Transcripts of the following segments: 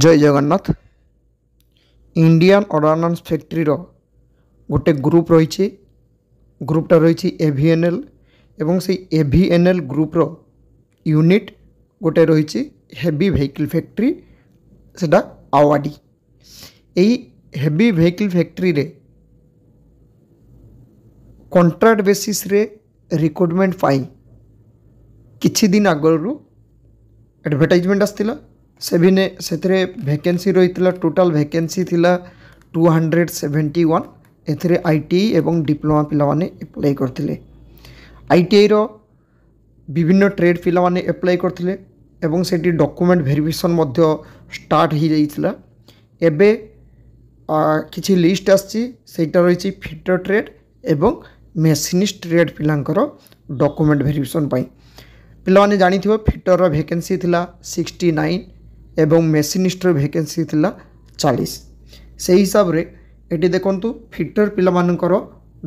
ଜୟ Jagannath Indian ଅର୍ଡ଼ନାନ୍ସ ଫ୍ୟାକ୍ଟ୍ରିର ଗୋଟେ group ରହିଛି ଗ୍ରୁପ୍ଟା ରହିଛି ଏ ଭି ଏନ୍ ଏଲ୍ ଏବଂ ସେଇ ଏ ଭି ଏନ୍ ଏଲ୍ ଗ୍ରୁପ୍ର ୟୁନିଟ୍ ଗୋଟେ ରହିଛି ହେଭି ଭେହିକିଲ୍ ଫ୍ୟାକ୍ଟ୍ରି ସେଟା ଆୱାଡ଼ି ଏଇ ହେଭି ଭେହିକିଲ୍ ଫ୍ୟାକ୍ଟ୍ରିରେ କଣ୍ଟ୍ରାକ୍ଟ ବେସିସ୍ରେ ରିକ୍ରୁଟମେଣ୍ଟ ପାଇଁ କିଛି ଦିନ ଆଗରୁ ଆଡ଼ଭର୍ଟାଇଜମେଣ୍ଟ ଆସିଥିଲା ସେଭିନେ ସେଥିରେ ଭେକେନ୍ସି ରହିଥିଲା ଟୋଟାଲ୍ ଭେକେନ୍ସି ଥିଲା ଟୁ ହଣ୍ଡ୍ରେଡ଼ ସେଭେଣ୍ଟି ୱାନ୍ ଏଥିରେ ଆଇ ଟି ଆଇ ଏବଂ ଡିପ୍ଲୋମା ପିଲାମାନେ ଆପ୍ଲାଏ କରିଥିଲେ ଆଇ ଟି ଆଇର ବିଭିନ୍ନ ଟ୍ରେଡ୍ ପିଲାମାନେ ଆପ୍ଲାଏ କରିଥିଲେ ଏବଂ ସେଠି ଡକୁମେଣ୍ଟ ଭେରିଫିକେସନ୍ ମଧ୍ୟ ଷ୍ଟାର୍ଟ ହୋଇଯାଇଥିଲା ଏବେ କିଛି ଲିଷ୍ଟ ଆସିଛି ସେଇଟା ରହିଛି ଫିଟର ଟ୍ରେଡ୍ ଏବଂ ମେସିନିଷ୍ଟ ଟ୍ରେଡ୍ ପିଲାଙ୍କର ଡକୁମେଣ୍ଟ ଭେରିଫିକେସନ୍ ପାଇଁ ପିଲାମାନେ ଜାଣିଥିବ ଫିଟରର ଭେକେନ୍ସି ଥିଲା ସିକ୍ସଟି ନାଇନ୍ এবং মেସିনিষ্টর ভ্যাকেন্সি লা চাশ সেই হিসাবে এটি দেখুন ফিটর পিলামানকর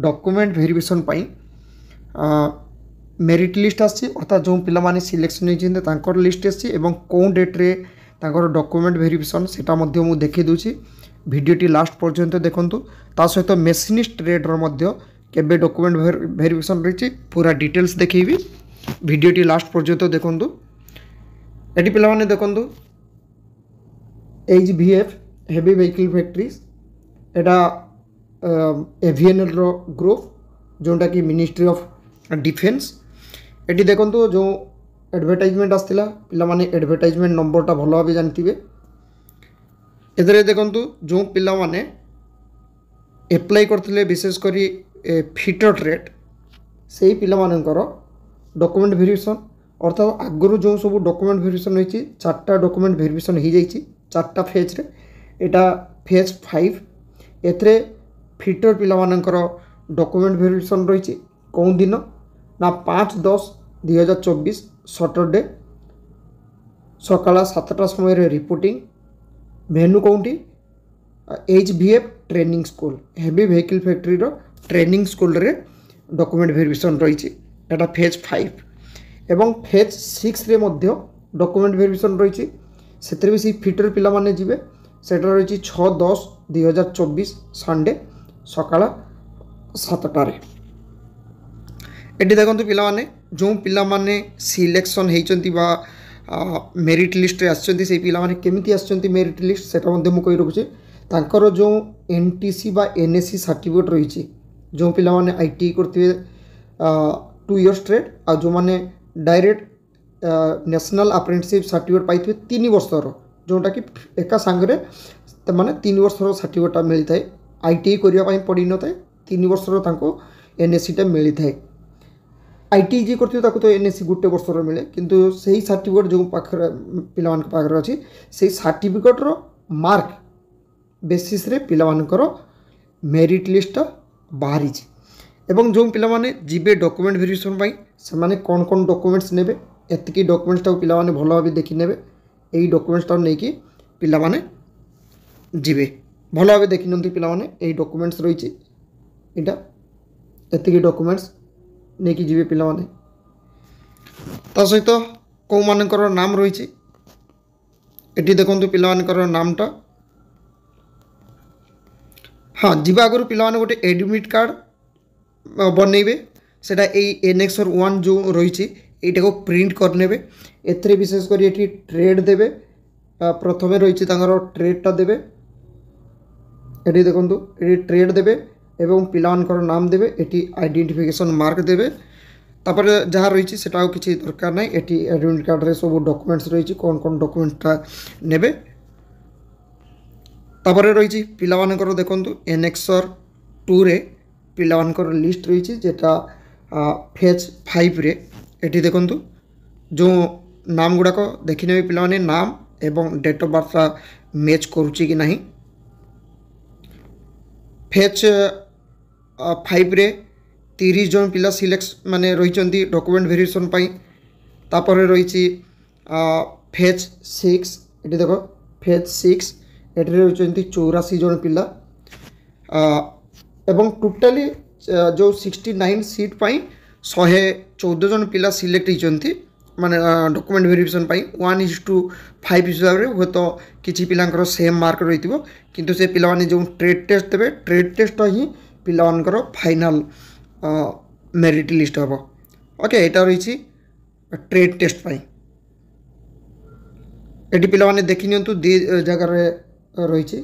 ডকুমেন্ট ভেরিফিকেসন পাই মেরিট লিষ্ট আসছে অর্থাৎ যে পিলামানে সিলেকশন হয়েছেন তাঁর লিষ্ট আসছে এবং কেউ ডেট্রে তাঁর ডকুমেন্ট ভেরিফিকেসন সেটা মধ্যে মু দেখে দেছি ভিডিওটি লাস্ট পর্যন্ত দেখুন তা সহ মেসিনিস্ট রেট্র মধ্যে কেবে ডকুমেন্ট ভেরিফিকেসন রয়েছে পুরা ডিটেলস দেখেবি ভিডিওটি লাস্ট পর্যন্ত দেখুন এটি পিলামানে দেখুন H V F heavy vehicle factories ଏଇଟା ଏଭିଏନ୍ଏଲ୍ର ଗ୍ରୁପ୍ ଯେଉଁଟାକି ମିନିଷ୍ଟ୍ରି ଅଫ୍ ଡିଫେନ୍ସ ଏଠି ଦେଖନ୍ତୁ ଯେଉଁ ଆଡ଼ଭର୍ଟାଇଜମେଣ୍ଟ ଆସିଥିଲା ପିଲାମାନେ ଆଡ଼ଭର୍ଟାଇଜମେଣ୍ଟ ନମ୍ବରଟା ଭଲ ଭାବେ ଜାଣିଥିବେ ଏଥିରେ ଦେଖନ୍ତୁ ଯେଉଁ ପିଲାମାନେ ଆପ୍ଲାଏ କରିଥିଲେ ବିଶେଷ କରି ଫିଟର ଟ୍ରେଟ୍ ସେହି ପିଲାମାନଙ୍କର ଡକୁମେଣ୍ଟ ଭେରିଫିକେସନ୍ ଅର୍ଥାତ୍ ଆଗରୁ ଯେଉଁ ସବୁ ଡକୁମେଣ୍ଟ ଭେରିଫିକେସନ୍ ହୋଇଛି ଚାରିଟା ଡକୁମେଣ୍ଟ ଭେରିଫିକେସନ୍ ହୋଇଯାଇଛି ଚାରିଟା ଫେଜ୍ରେ ଏଇଟା ଫେଜ୍ ଫାଇଭ୍ ଏଥିରେ ଫିଟର ପିଲାମାନଙ୍କର ଡକୁମେଣ୍ଟ ଭେରିଫିକେସନ୍ ରହିଛି କେଉଁ ଦିନ ନା ପାଞ୍ଚ ଦଶ ଦୁଇହଜାର ଚବିଶ ସଟରଡ଼େ ସକାଳ ସାତଟା ସମୟରେ ରିପୋର୍ଟିଂ ଭେନ୍ୟୁ କେଉଁଠି H V F training school heavy vehicle ଫ୍ୟାକ୍ଟ୍ରିର ଟ୍ରେନିଂ ସ୍କୁଲରେ ଡକୁମେଣ୍ଟ ଭେରିଫିକେସନ୍ ରହିଛି ଏଇଟା ଫେଜ୍ ଫାଇଭ୍ ଏବଂ ଫେଜ୍ ସିକ୍ସରେ ମଧ୍ୟ ଡକୁମେଣ୍ଟ ଭେରିଫିକେସନ୍ ରହିଛି ସେଥିରେ ବି ସେଇ ଫିଟର ପିଲାମାନେ ଯିବେ ସେଟା ରହିଛି ଛଅ ଦଶ ଦୁଇହଜାର ଚବିଶ ସନ୍ଡେ ସକାଳ ସାତଟାରେ ଏଠି ଦେଖନ୍ତୁ ପିଲାମାନେ ଯେଉଁ ପିଲାମାନେ ସିଲେକ୍ସନ୍ ହେଇଛନ୍ତି ବା ମେରିଟ୍ ଲିଷ୍ଟରେ ଆସିଛନ୍ତି ସେଇ ପିଲାମାନେ କେମିତି ଆସିଛନ୍ତି ମେରିଟ୍ ଲିଷ୍ଟ ସେଟା ମଧ୍ୟ ମୁଁ କହି ରଖୁଛି ତାଙ୍କର ଯେଉଁ ଏନ୍ ଟି ସି ବା ଏନ୍ ଏସ୍ ସି ସାର୍ଟିଫିକେଟ୍ ରହିଛି ଯେଉଁ ପିଲାମାନେ ଆଇ ଟି ଆଇ କରିଥିବେ ଟୁ ଇୟର୍ସ ଟ୍ରେଡ୍ ଆଉ ଯେଉଁମାନେ ଡାଇରେକ୍ଟ ନ୍ୟାସନାଲ୍ ଆପ୍ରେଣ୍ଟିସିପ୍ ସାର୍ଟିଫିକେଟ୍ ପାଇଥିବେ ତିନି ବର୍ଷର ଯେଉଁଟାକି ଏକା ସାଙ୍ଗରେ ସେମାନେ ତିନି ବର୍ଷର ସାର୍ଟିଫିକେଟ୍ଟା ମିଳିଥାଏ ଆଇ ଟି ଆଇ କରିବା ପାଇଁ ପଡ଼ିନଥାଏ ତିନି ବର୍ଷର ତାଙ୍କୁ ଏନ୍ ଏସ୍ ସିଟା ମିଳିଥାଏ ଆଇ ଟି ଆଇ ଯିଏ କରିଥିବେ ତାକୁ ତ ଏନ୍ ଏସ୍ ସି ଗୋଟେ ବର୍ଷର ମିଳେ କିନ୍ତୁ ସେହି ସାର୍ଟିଫିକେଟ୍ ଯେଉଁ ପାଖରେ ପିଲାମାନଙ୍କ ପାଖରେ ଅଛି ସେହି ସାର୍ଟିଫିକେଟ୍ର ମାର୍କ ବେସିସ୍ରେ ପିଲାମାନଙ୍କର ମେରିଟ୍ ଲିଷ୍ଟଟା ବାହାରିଛି ଏବଂ ଯେଉଁ ପିଲାମାନେ ଯିବେ ଡକୁମେଣ୍ଟ ଭେରିଫିକେସନ୍ ପାଇଁ ସେମାନେ କ'ଣ କ'ଣ ଡକୁମେଣ୍ଟସ୍ ନେବେ ଏତିକି ଡକୁମେଣ୍ଟସ୍ ତାକୁ ପିଲାମାନେ ଭଲ ଭାବେ ଦେଖିନେବେ ଏଇ ଡକୁମେଣ୍ଟସ୍ ତାକୁ ନେଇକି ପିଲାମାନେ ଯିବେ ଭଲ ଭାବେ ଦେଖିନିଅନ୍ତି ପିଲାମାନେ ଏଇ ଡକୁମେଣ୍ଟସ୍ ରହିଛି ଏଇଟା ଏତିକି ଡକୁମେଣ୍ଟସ୍ ନେଇକି ଯିବେ ପିଲାମାନେ ତା ସହିତ କେଉଁମାନଙ୍କର ନାମ ରହିଛି ଏଠି ଦେଖନ୍ତୁ ପିଲାମାନଙ୍କର ନାମଟା ହଁ ଯିବା ଆଗରୁ ପିଲାମାନେ ଗୋଟେ ଏଡ଼ମିଟ୍ କାର୍ଡ଼ ବନେଇବେ ସେଇଟା ଏଇ ଏନ୍ଏକ୍ସର ୱାନ୍ ଯେଉଁ ରହିଛି এইটাকে প্রিন্ট করে নেবে এতে বিশেষ করে এটি ট্রেড দেবে প্রথমে রয়েছে তাঁর ট্রেডটা দেবে এটি দেখুন এটি ট্রেড দেবে এবং পিলামানকর নাম দেবে এটি আইডেন্টিফিকেশন মার্ক দেবে তাপরে যা রয়েছে সেটাও কিছু দরকার নাই এটি আইডেন্টি কার্ডরে সব ডকুমেন্টস রয়েছে কোন কোন ডকুমেন্টটা নেবে তাপরে রয়েছে পিলামানকর দেখুন এনএক্সর টুরে পিলামানকর লিস্ট রয়েছে যেটা ফেজ ফাইভরে ଏଠି ଦେଖନ୍ତୁ ଯେଉଁ ନାମ ଗୁଡ଼ାକ ଦେଖିନେବେ ପିଲାମାନେ ନାମ ଏବଂ ଡେଟ୍ ଅଫ୍ ବାର୍ଥଟା ମ୍ୟାଚ୍ କରୁଛି କି ନାହିଁ ଫେଚ୍ ଫାଇଭରେ ତିରିଶ ଜଣ ପିଲା ସିଲେକ୍ଟ ମାନେ ରହିଛନ୍ତି ଡକୁମେଣ୍ଟ ଭେରିଏସନ୍ ପାଇଁ ତାପରେ ରହିଛି ଫେଜ୍ ସିକ୍ସ ଏଠି ଦେଖ ଫେଜ୍ ସିକ୍ସ ଏଠାରେ ରହିଛନ୍ତି ଚଉରାଅଶୀ ଜଣ ପିଲା ଏବଂ ଟୋଟାଲି ଯେଉଁ ସିକ୍ସଟି ନାଇନ୍ ସିଟ୍ ପାଇଁ ଶହେ ଚଉଦ ଜଣ ପିଲା ସିଲେକ୍ଟ ହୋଇଛନ୍ତି ମାନେ ଡକୁମେଣ୍ଟ ଭେରିଫିକେସନ୍ ପାଇଁ ୱାନ୍ ଇଜ୍ ଟୁ ଫାଇଭ୍ ହିସାବରେ ହୁଏତ କିଛି ପିଲାଙ୍କର ସେମ୍ ମାର୍କ ରହିଥିବ କିନ୍ତୁ ସେ ପିଲାମାନେ ଯେଉଁ ଟ୍ରେଡ୍ ଟେଷ୍ଟ ଦେବେ ଟ୍ରେଡ୍ ଟେଷ୍ଟ ହିଁ ପିଲାମାନଙ୍କର ଫାଇନାଲ୍ ମେରିଟ୍ ଲିଷ୍ଟ ହେବ ଓକେ ଏଇଟା ରହିଛି ଟ୍ରେଡ୍ ଟେଷ୍ଟ ପାଇଁ ଏଠି ପିଲାମାନେ ଦେଖିନିଅନ୍ତୁ ଦୁଇ ଜାଗାରେ ରହିଛି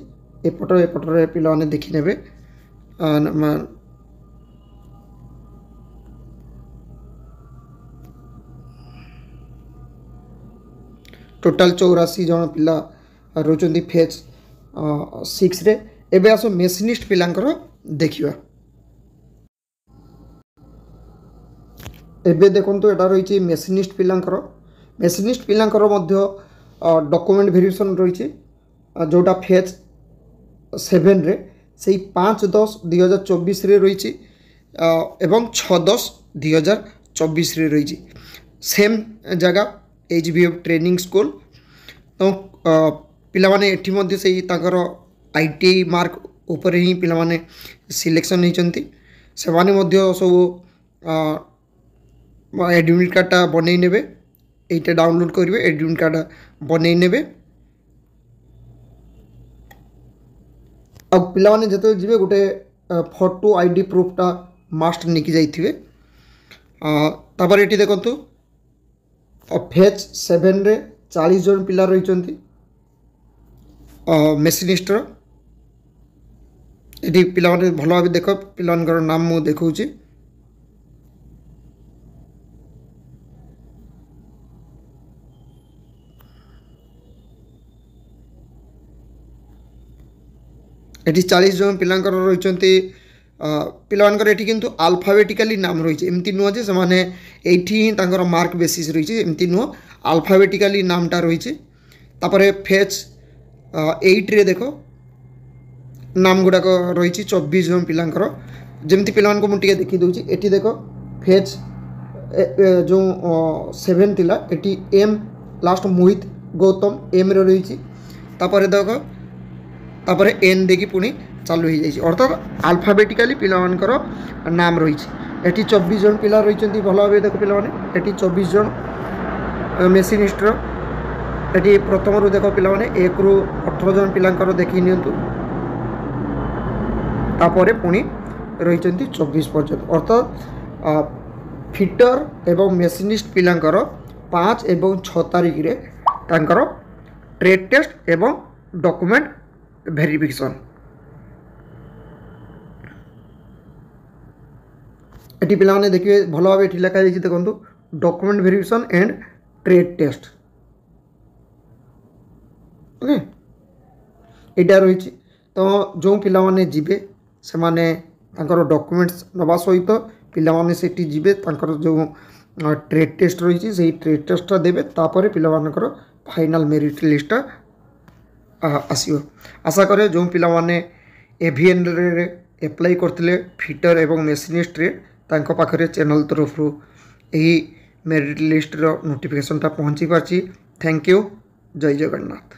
ଏପଟ ଏପଟରେ ପିଲାମାନେ ଦେଖିନେବେ ଟୋଟାଲ୍ ଚଉରାଅଶୀ ଜଣ ପିଲା ରହୁଛନ୍ତି ଫେଜ୍ ସିକ୍ସରେ ଏବେ ଆସ ମେସିନିଷ୍ଟ ପିଲାଙ୍କର ଦେଖିବା ଏବେ ଦେଖନ୍ତୁ ଏଇଟା ରହିଛି ମେସିନିଷ୍ଟ ପିଲାଙ୍କର ମେସିନିଷ୍ଟ ପିଲାଙ୍କର ମଧ୍ୟ ଡକୁମେଣ୍ଟ ଭେରିଏସନ୍ ରହିଛି ଯେଉଁଟା ଫେଜ୍ ସେଭେନ୍ରେ ସେଇ ପାଞ୍ଚ ଦଶ ଦୁଇହଜାର ଚବିଶରେ ରହିଛି ଏବଂ ଛଅ ଦଶ ଦୁଇହଜାର ଚବିଶରେ ରହିଛି ସେମ୍ ଜାଗା ଏଚ୍ବିଏଫ୍ ଟ୍ରେନିଂ ସ୍କୁଲ ତେଣୁ ପିଲାମାନେ ଏଠି ମଧ୍ୟ ସେଇ ତାଙ୍କର ଆଇ ଟି ଆଇ ମାର୍କ ଉପରେ ହିଁ ପିଲାମାନେ ସିଲେକ୍ସନ୍ ହୋଇଛନ୍ତି ସେମାନେ ମଧ୍ୟ ସବୁ ଆଡ଼ମିଟ୍ କାର୍ଡ଼ଟା ବନେଇ ନେବେ ଏଇଟା ଡାଉନଲୋଡ଼୍ କରିବେ ଆଡ଼ମିଟ୍ କାର୍ଡ଼ ବନେଇ ନେବେ ଆଉ ପିଲାମାନେ ଯେତେବେଳେ ଯିବେ ଗୋଟେ ଫଟୋ ଆଇ ଡ଼ି ପ୍ରୁଫ୍ଟା ମାଷ୍ଟ ନେଇକି ଯାଇଥିବେ ତାପରେ ଏଠି ଦେଖନ୍ତୁ फेज सेभेन चालीस जन पा रही मेसिनिस्टर ये पिला भल भाव देख पिला नाम मुझे देखा ये चालीस जन पिला रही पिला आलफाबेटिकाली नाम रही है एमती नुह से এইটি ହିଁ ତାଙ୍କର ମାର୍କ ବେସିସ୍ ରହିଛି ଏମିତି ନୁହଁ ଆଲଫାବେଟିକାଲି ନାମଟା ରହିଛି ତାପରେ ଫେଜ୍ ଏଇଟ୍ରେ ଦେଖ ନାମ ଗୁଡ଼ାକ ରହିଛି ଚବିଶ ଜଣ ପିଲାଙ୍କର ଯେମିତି ପିଲାମାନଙ୍କୁ ମୁଁ ଟିକେ ଦେଖି ଦେଉଛି ଏଠି ଦେଖ ଫେଜ୍ ଯେଉଁ ସେଭେନ୍ ଥିଲା ଏଠି ଏମ୍ ଲାଷ୍ଟ ମୋହିତ ଗୌତମ ଏମ୍ରେ ରହିଛି ତାପରେ ଦେଖ ତାପରେ ଏନ୍ ଦେଇକି ପୁଣି ଚାଲୁ ହୋଇଯାଇଛି ଅର୍ଥାତ୍ ଆଲଫାବେଟିକାଲି ପିଲାମାନଙ୍କର ନାମ ରହିଛି ଏଠି ଚବିଶ ଜଣ ପିଲା ରହିଛନ୍ତି ଭଲ ଭାବେ ଦେଖ ପିଲାମାନେ ଏଠି ଚବିଶ ଜଣ ମେସିନିଷ୍ଟର ଏଠି ପ୍ରଥମରୁ ଦେଖ ପିଲାମାନେ ଏକରୁ ଅଠର ଜଣ ପିଲାଙ୍କର ଦେଖି ନିଅନ୍ତୁ ତାପରେ ପୁଣି ରହିଛନ୍ତି ଚବିଶ ପର୍ଯ୍ୟନ୍ତ ଅର୍ଥାତ୍ ଫିଟର ଏବଂ ମେସିନିଷ୍ଟ ପିଲାଙ୍କର ପାଞ୍ଚ ଏବଂ ଛଅ ତାରିଖରେ ତାଙ୍କର ଟ୍ରେଡ୍ ଟେଷ୍ଟ ଏବଂ ଡକୁମେଣ୍ଟ ଭେରିଫିକେସନ୍ এটি পিলামানে দেখিবে ভালোভাবে এটি লেখা যাইছে দেখন্তু document verification and trade test okay এটা রয়েছে তো যে পিলামানে যাবে সেমানে তাঁকর ডকুমেন্টস নেওয়া সহিত পিলামানে সেটি যাবে তাঁকর যে ট্রেড টেস্ট রয়েছে সেই ট্রেড টেস্টটা দেবে তাপরে পিলামানকর ফাইনাল মেরিট লিস্টটা আসিব আশা করে যে পিলামানে এভিএনরে এপ্লাই করলে ফিটর এবং মেসিনিস্টরে ତାଙ୍କ ପାଖରେ ଚ୍ୟାନେଲ୍ ତରଫରୁ ଏହି ମେରିଟ୍ ଲିଷ୍ଟର ନୋଟିଫିକେସନ୍ଟା ପହଞ୍ଚି ପାରିଛି ଥ୍ୟାଙ୍କ ୟୁ ଜୟ ଜଗନ୍ନାଥ